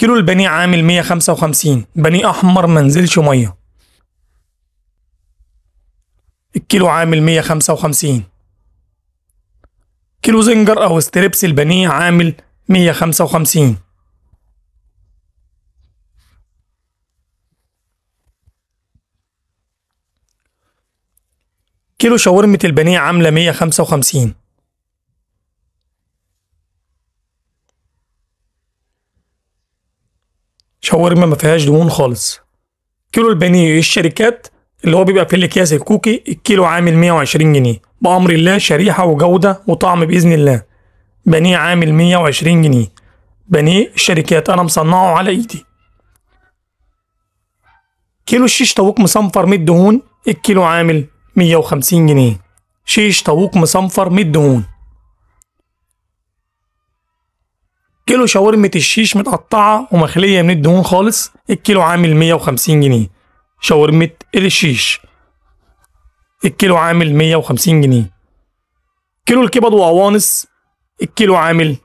كيلو البني عامل 155 بني احمر ما نزلش ميه الكيلو عامل 155 كيلو زنجر او ستريبس البني عامل 155 كيلو شاورمة البنية عاملة 155 شاورما ما فيهاش دهون خالص كيلو البانيه إيه الشركات اللي هو بيبقى في الاكياس الكوكي الكيلو عامل 120 جنيه بامر الله شريحه وجوده وطعم باذن الله بانيه عامل 120 جنيه بانيه الشركات انا مصنعه على ايدي كيلو الشيش طاووق مصنفر 100 دهون الكيلو عامل 150 جنيه شيش طاووق مصنفر 100 دهون كيلو شاورمة الشيش متقطعة ومخلية من الدهون خالص الكيلو عامل 150 جنيه شاورمة إيه الشيش الكيلو عامل 150 جنيه كيلو الكبد وقوانص الكيلو عامل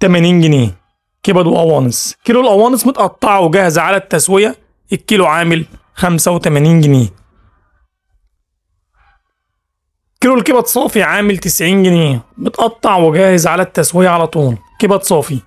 80 جنيه كبد وقوانص كيلو القوانص متقطعة وجاهزة على التسوية الكيلو عامل 85 جنيه كيلو الكبد صافي عامل 90 جنيه متقطع وجاهز على التسوية على طول كيبات صوفي